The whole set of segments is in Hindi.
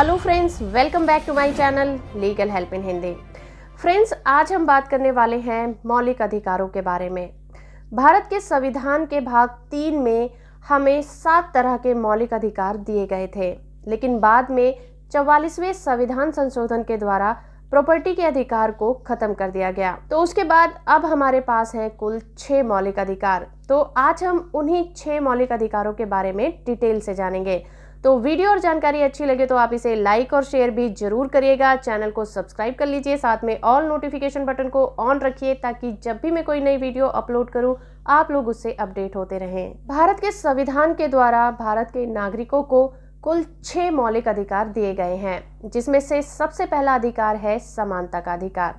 hello friends welcome back to my channel legal help in Hindi friends आज हम बात करने वाले हैं मौलिक अधिकारों के बारे में भारत के संविधान के भाग तीन में हमें सात तरह के मौलिक अधिकार दिए गए थे लेकिन बाद में चौवालीसवें संविधान संशोधन के द्वारा प्रॉपर्टी के अधिकार को खत्म कर दिया गया तो उसके बाद अब हमारे पास है कुल छः मौलिक अधिकार तो आज हम उन्हीं छः मौलिक अधिकारों के बारे में डिटेल से जानेंगे तो वीडियो और जानकारी अच्छी लगे तो आप इसे लाइक और शेयर भी जरूर करिएगा चैनल को सब्सक्राइब कर लीजिए साथ में ऑल नोटिफिकेशन बटन को ऑन रखिए ताकि जब भी मैं कोई नई वीडियो अपलोड करूँ आप लोग उससे अपडेट होते रहें भारत के संविधान के द्वारा भारत के नागरिकों को कुल छः मौलिक अधिकार दिए गए हैं जिसमें से सबसे पहला अधिकार है समानता का अधिकार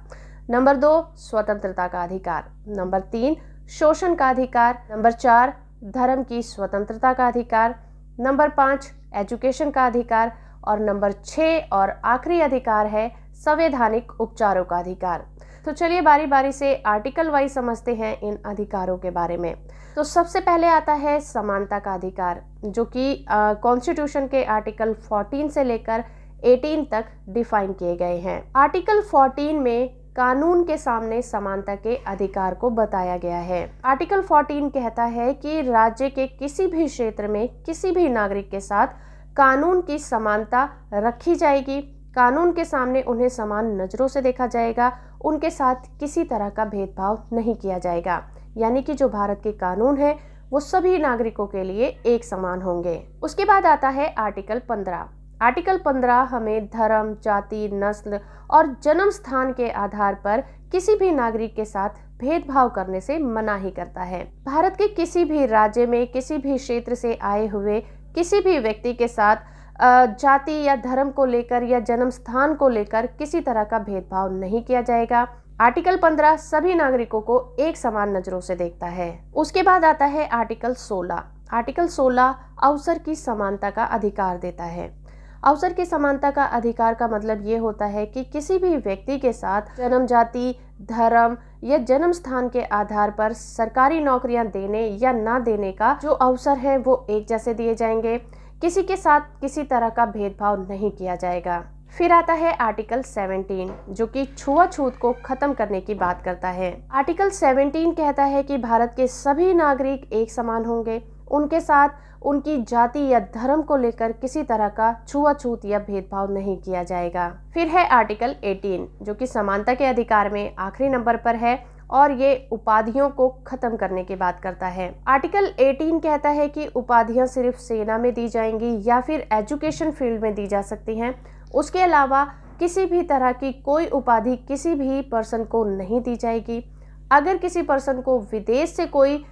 नंबर दो स्वतंत्रता का अधिकार नंबर तीन शोषण का अधिकार नंबर चार धर्म की स्वतंत्रता का अधिकार नंबर पाँच एजुकेशन का अधिकार और नंबर छः और आखिरी अधिकार है संवैधानिक उपचारों का अधिकार तो चलिए बारी बारी से आर्टिकल वाइज समझते हैं इन अधिकारों के बारे में तो सबसे पहले आता है समानता का अधिकार जो कि कॉन्स्टिट्यूशन के आर्टिकल 14 से लेकर 18 तक डिफाइन किए गए हैं आर्टिकल 14 में कानून के सामने समानता के अधिकार को बताया गया है आर्टिकल 14 कहता है कि राज्य के किसी भी क्षेत्र में किसी भी नागरिक के साथ कानून की समानता रखी जाएगी कानून के सामने उन्हें समान नज़रों से देखा जाएगा उनके साथ किसी तरह का भेदभाव नहीं किया जाएगा यानी कि जो भारत के कानून है वो सभी नागरिकों के लिए एक समान होंगे उसके बाद आता है आर्टिकल पंद्रह आर्टिकल 15 हमें धर्म जाति नस्ल और जन्म स्थान के आधार पर किसी भी नागरिक के साथ भेदभाव करने से मना ही करता है भारत के किसी भी राज्य में किसी भी क्षेत्र से आए हुए किसी भी व्यक्ति के साथ जाति या धर्म को लेकर या जन्म स्थान को लेकर किसी तरह का भेदभाव नहीं किया जाएगा आर्टिकल 15 सभी नागरिकों को एक समान नजरों से देखता है उसके बाद आता है आर्टिकल 16 आर्टिकल 16 अवसर की समानता का अधिकार देता है अवसर की समानता का अधिकार का मतलब ये होता है कि किसी भी व्यक्ति के साथ जन्म जाति धर्म या जन्म स्थान के आधार पर सरकारी नौकरियां देने या ना देने का जो अवसर है वो एक जैसे दिए जाएंगे किसी के साथ किसी तरह का भेदभाव नहीं किया जाएगा फिर आता है आर्टिकल 17 जो कि छुआछूत को खत्म करने की बात करता है आर्टिकल 17 कहता है कि भारत के सभी नागरिक एक समान होंगे उनके साथ उनकी जाति या धर्म को लेकर किसी तरह का छुआछूत या भेदभाव नहीं किया जाएगा फिर है आर्टिकल 18 जो कि समानता के अधिकार में आखिरी नंबर पर है और ये उपाधियों को खत्म करने की बात करता है आर्टिकल 18 कहता है कि उपाधियां सिर्फ सेना में दी जाएंगी या फिर एजुकेशन फील्ड में दी जा सकती हैं उसके अलावा किसी भी तरह की कोई उपाधि किसी भी पर्सन को नहीं दी जाएगी अगर किसी पर्सन को विदेश से कोई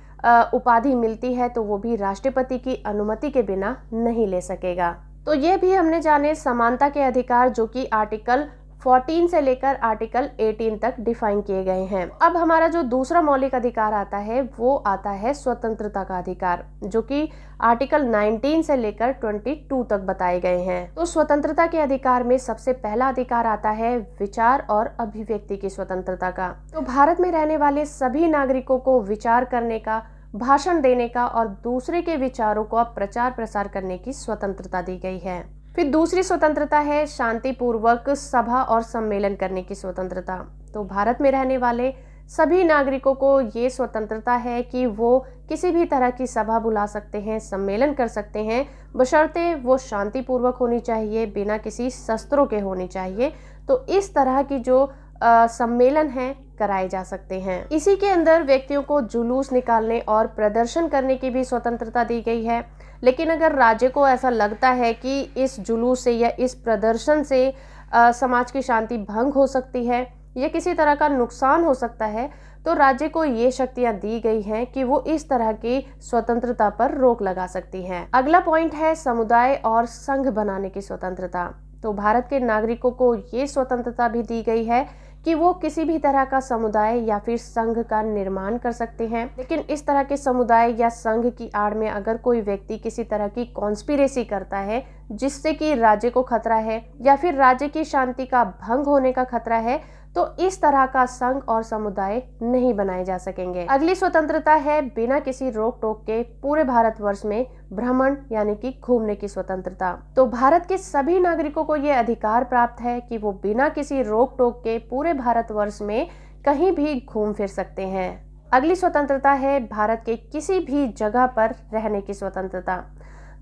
उपाधि मिलती है तो वो भी राष्ट्रपति की अनुमति के बिना नहीं ले सकेगा तो ये भी हमने जाने समानता के अधिकार जो कि आर्टिकल 14 से लेकर आर्टिकल 18 तक डिफाइन किए गए हैं अब हमारा जो दूसरा मौलिक अधिकार आता है वो आता है स्वतंत्रता का अधिकार जो कि आर्टिकल 19 से लेकर 22 तक बताए गए हैं तो स्वतंत्रता के अधिकार में सबसे पहला अधिकार आता है विचार और अभिव्यक्ति की स्वतंत्रता का तो भारत में रहने वाले सभी नागरिकों को विचार करने का भाषण देने का और दूसरे के विचारों को प्रचार प्रसार करने की स्वतंत्रता दी गई है फिर दूसरी स्वतंत्रता है शांतिपूर्वक सभा और सम्मेलन करने की स्वतंत्रता तो भारत में रहने वाले सभी नागरिकों को ये स्वतंत्रता है कि वो किसी भी तरह की सभा बुला सकते हैं सम्मेलन कर सकते हैं बशर्ते वो शांतिपूर्वक होनी चाहिए बिना किसी शस्त्रों के होनी चाहिए तो इस तरह की जो आ, सम्मेलन है कराए जा सकते हैं इसी के अंदर व्यक्तियों को जुलूस निकालने और प्रदर्शन करने की भी स्वतंत्रता दी गई है लेकिन अगर राज्य को ऐसा लगता है कि इस जुलूस से या इस प्रदर्शन से आ, समाज की शांति भंग हो सकती है या किसी तरह का नुकसान हो सकता है तो राज्य को ये शक्तियाँ दी गई हैं कि वो इस तरह की स्वतंत्रता पर रोक लगा सकती हैं अगला पॉइंट है समुदाय और संघ बनाने की स्वतंत्रता तो भारत के नागरिकों को ये स्वतंत्रता भी दी गई है कि वो किसी भी तरह का समुदाय या फिर संघ का निर्माण कर सकते हैं लेकिन इस तरह के समुदाय या संघ की आड़ में अगर कोई व्यक्ति किसी तरह की कॉन्स्पिरेसी करता है जिससे कि राज्य को खतरा है या फिर राज्य की शांति का भंग होने का खतरा है तो इस तरह का संघ और समुदाय नहीं बनाए जा सकेंगे अगली स्वतंत्रता है बिना किसी रोक टोक के पूरे भारत वर्ष में भ्रमण यानी कि घूमने की स्वतंत्रता तो भारत के सभी नागरिकों को ये अधिकार प्राप्त है कि वो बिना किसी रोक टोक के पूरे भारत वर्ष में कहीं भी घूम फिर सकते हैं अगली स्वतंत्रता है भारत के किसी भी जगह पर रहने की स्वतंत्रता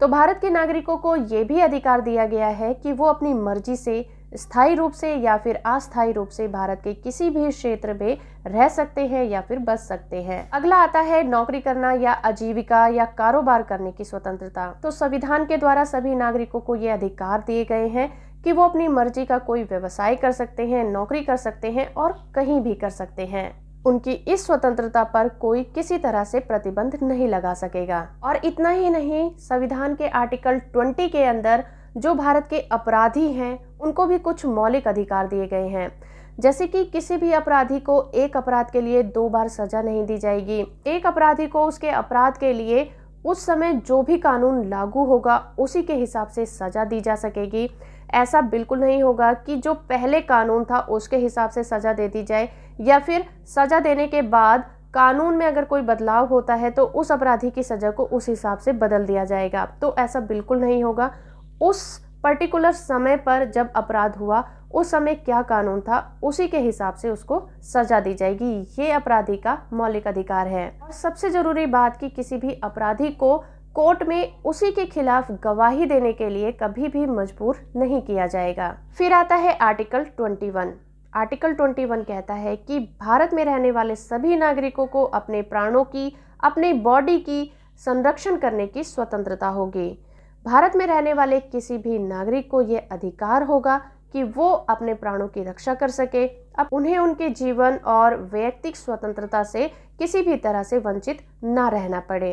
तो भारत के नागरिकों को ये भी अधिकार दिया गया है कि वो अपनी मर्जी से स्थायी रूप से या फिर अस्थायी रूप से भारत के किसी भी क्षेत्र में रह सकते हैं या फिर बस सकते हैं अगला आता है नौकरी करना या आजीविका या कारोबार करने की स्वतंत्रता तो संविधान के द्वारा सभी नागरिकों को ये अधिकार दिए गए हैं कि वो अपनी मर्जी का कोई व्यवसाय कर सकते हैं नौकरी कर सकते हैं और कहीं भी कर सकते हैं उनकी इस स्वतंत्रता पर कोई किसी तरह से प्रतिबंध नहीं लगा सकेगा और इतना ही नहीं संविधान के आर्टिकल 20 के अंदर जो भारत के अपराधी हैं उनको भी कुछ मौलिक अधिकार दिए गए हैं जैसे कि किसी भी अपराधी को एक अपराध के लिए दो बार सजा नहीं दी जाएगी एक अपराधी को उसके अपराध के लिए उस समय जो भी कानून लागू होगा उसी के हिसाब से सजा दी जा सकेगी ऐसा बिल्कुल नहीं होगा कि जो पहले कानून था उसके हिसाब से सजा दे दी जाए या फिर सजा देने के बाद कानून में अगर कोई बदलाव होता है तो उस अपराधी की सज़ा को उस हिसाब से बदल दिया जाएगा तो ऐसा बिल्कुल नहीं होगा उस पर्टिकुलर समय पर जब अपराध हुआ उस समय क्या कानून था उसी के हिसाब से उसको सजा दी जाएगी ये अपराधी का मौलिक अधिकार है और सबसे जरूरी बात कि किसी भी अपराधी को कोर्ट में उसी के खिलाफ गवाही देने के लिए कभी भी मजबूर नहीं किया जाएगा फिर आता है आर्टिकल 21 आर्टिकल 21 कहता है कि भारत में रहने वाले सभी नागरिकों को अपने प्राणों की अपने बॉडी की संरक्षण करने की स्वतंत्रता होगी भारत में रहने वाले किसी भी नागरिक को यह अधिकार होगा कि वो अपने प्राणों की रक्षा कर सके अब उन्हें उनके जीवन और व्यक्तिक स्वतंत्रता से किसी भी तरह से वंचित ना रहना पड़े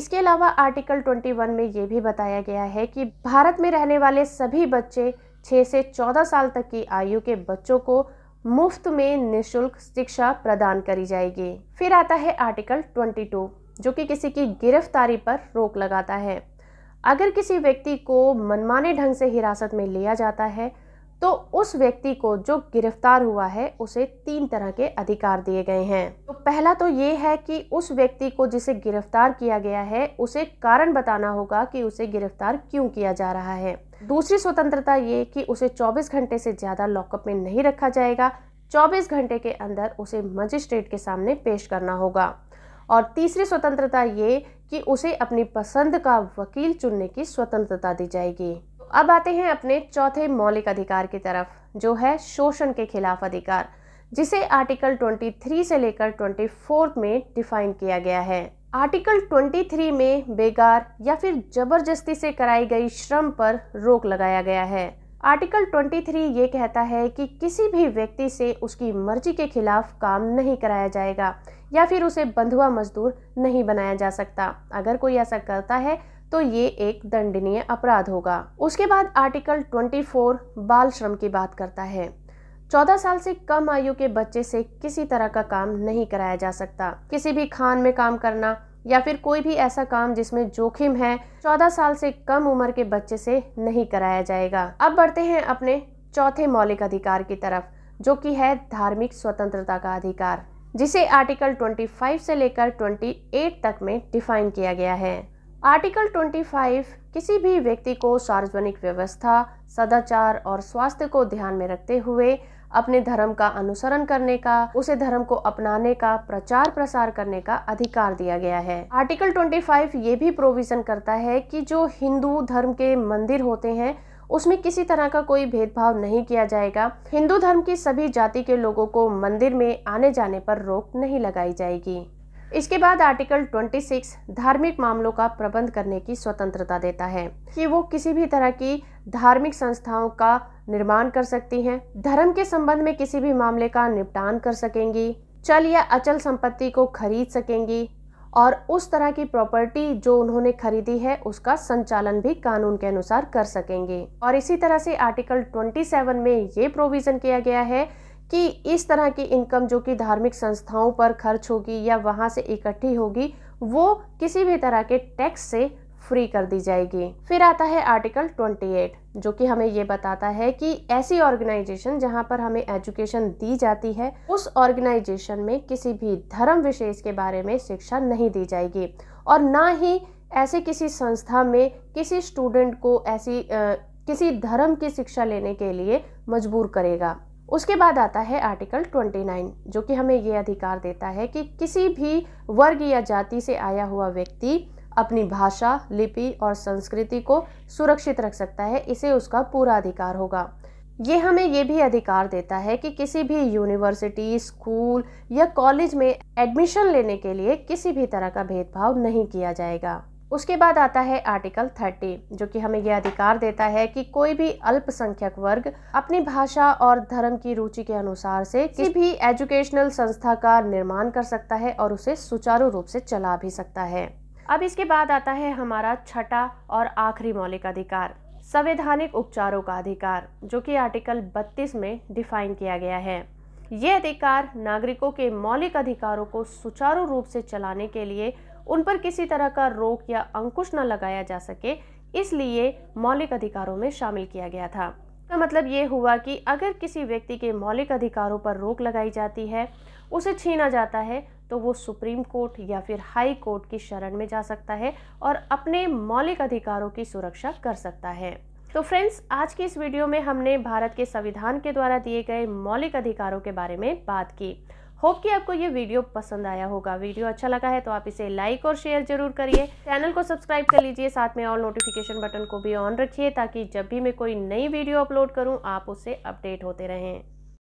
इसके अलावा आर्टिकल 21 में ये भी बताया गया है कि भारत में रहने वाले सभी बच्चे 6 से 14 साल तक की आयु के बच्चों को मुफ्त में निशुल्क शिक्षा प्रदान करी जाएगी फिर आता है आर्टिकल 22 जो कि किसी की गिरफ्तारी पर रोक लगाता है अगर किसी व्यक्ति को मनमाने ढंग से हिरासत में लिया जाता है तो उस व्यक्ति को जो गिरफ्तार हुआ है उसे तीन तरह के अधिकार दिए गए हैं तो पहला तो ये है कि उस व्यक्ति को जिसे गिरफ्तार किया गया है उसे कारण बताना होगा कि उसे गिरफ्तार क्यों किया जा रहा है दूसरी स्वतंत्रता ये कि उसे 24 घंटे से ज़्यादा लॉकअप में नहीं रखा जाएगा 24 घंटे के अंदर उसे मजिस्ट्रेट के सामने पेश करना होगा और तीसरी स्वतंत्रता ये कि उसे अपनी पसंद का वकील चुनने की स्वतंत्रता दी जाएगी अब आते हैं अपने चौथे मौलिक अधिकार की तरफ जो है शोषण के खिलाफ अधिकार जिसे आर्टिकल 23 से लेकर 24 में डिफाइन किया गया है आर्टिकल 23 में बेगार या फिर जबरदस्ती से कराई गई श्रम पर रोक लगाया गया है आर्टिकल 23 ये कहता है कि किसी भी व्यक्ति से उसकी मर्जी के खिलाफ काम नहीं कराया जाएगा या फिर उसे बंधुआ मजदूर नहीं बनाया जा सकता अगर कोई ऐसा करता है तो ये एक दंडनीय अपराध होगा उसके बाद आर्टिकल 24 बाल श्रम की बात करता है 14 साल से कम आयु के बच्चे से किसी तरह का काम नहीं कराया जा सकता किसी भी खान में काम करना या फिर कोई भी ऐसा काम जिसमें जोखिम है 14 साल से कम उम्र के बच्चे से नहीं कराया जाएगा अब बढ़ते हैं अपने चौथे मौलिक अधिकार की तरफ जो कि है धार्मिक स्वतंत्रता का अधिकार जिसे आर्टिकल 25 से लेकर 28 तक में डिफाइन किया गया है आर्टिकल 25 किसी भी व्यक्ति को सार्वजनिक व्यवस्था सदाचार और स्वास्थ्य को ध्यान में रखते हुए अपने धर्म का अनुसरण करने का उसे धर्म को अपनाने का प्रचार प्रसार करने का अधिकार दिया गया है आर्टिकल 25 ये भी प्रोविजन करता है कि जो हिंदू धर्म के मंदिर होते हैं उसमें किसी तरह का कोई भेदभाव नहीं किया जाएगा हिंदू धर्म की सभी जाति के लोगों को मंदिर में आने जाने पर रोक नहीं लगाई जाएगी इसके बाद आर्टिकल 26 धार्मिक मामलों का प्रबंध करने की स्वतंत्रता देता है कि वो किसी भी तरह की धार्मिक संस्थाओं का निर्माण कर सकती हैं धर्म के संबंध में किसी भी मामले का निपटान कर सकेंगी चल या अचल संपत्ति को खरीद सकेंगी और उस तरह की प्रॉपर्टी जो उन्होंने खरीदी है उसका संचालन भी कानून के अनुसार कर सकेंगे और इसी तरह से आर्टिकल 27 में ये प्रोविज़न किया गया है कि इस तरह की इनकम जो कि धार्मिक संस्थाओं पर खर्च होगी या वहाँ से इकट्ठी होगी वो किसी भी तरह के टैक्स से फ्री कर दी जाएगी फिर आता है आर्टिकल 28 जो कि हमें ये बताता है कि ऐसी ऑर्गेनाइजेशन जहां पर हमें एजुकेशन दी जाती है उस ऑर्गेनाइजेशन में किसी भी धर्म विशेष के बारे में शिक्षा नहीं दी जाएगी और ना ही ऐसे किसी संस्था में किसी स्टूडेंट को ऐसी आ, किसी धर्म की शिक्षा लेने के लिए मजबूर करेगा उसके बाद आता है आर्टिकल 29 जो कि हमें ये अधिकार देता है कि किसी भी वर्ग या जाति से आया हुआ व्यक्ति अपनी भाषा लिपि और संस्कृति को सुरक्षित रख सकता है इसे उसका पूरा अधिकार होगा ये हमें ये भी अधिकार देता है कि किसी भी यूनिवर्सिटी स्कूल या कॉलेज में एडमिशन लेने के लिए किसी भी तरह का भेदभाव नहीं किया जाएगा उसके बाद आता है आर्टिकल 30 जो कि हमें यह अधिकार देता है कि कोई भी अल्पसंख्यक वर्ग अपनी भाषा और धर्म की रुचि के अनुसार से किसी भी एजुकेशनल संस्था का निर्माण कर सकता है और उसे सुचारू रूप से चला भी सकता है अब इसके बाद आता है हमारा छठा और आखिरी मौलिक अधिकार संवैधानिक उपचारों का अधिकार जो कि आर्टिकल 32 में डिफाइन किया गया है ये अधिकार नागरिकों के मौलिक अधिकारों को सुचारू रूप से चलाने के लिए उन पर किसी तरह का रोक या अंकुश न लगाया जा सके इसलिए मौलिक अधिकारों में शामिल किया गया था इसका मतलब ये हुआ कि अगर किसी व्यक्ति के मौलिक अधिकारों पर रोक लगाई जाती है उसे छीना जाता है तो वो सुप्रीम कोर्ट या फिर हाई कोर्ट की शरण में जा सकता है और अपने मौलिक अधिकारों की सुरक्षा कर सकता है तो फ्रेंड्स आज की इस वीडियो में हमने भारत के संविधान के द्वारा दिए गए मौलिक अधिकारों के बारे में बात की होप कि आपको ये वीडियो पसंद आया होगा वीडियो अच्छा लगा है तो आप इसे लाइक और शेयर जरूर करिए चैनल को सब्सक्राइब कर लीजिए साथ में ऑल नोटिफिकेशन बटन को भी ऑन रखिए ताकि जब भी मैं कोई नई वीडियो अपलोड करूँ आप उससे अपडेट होते रहें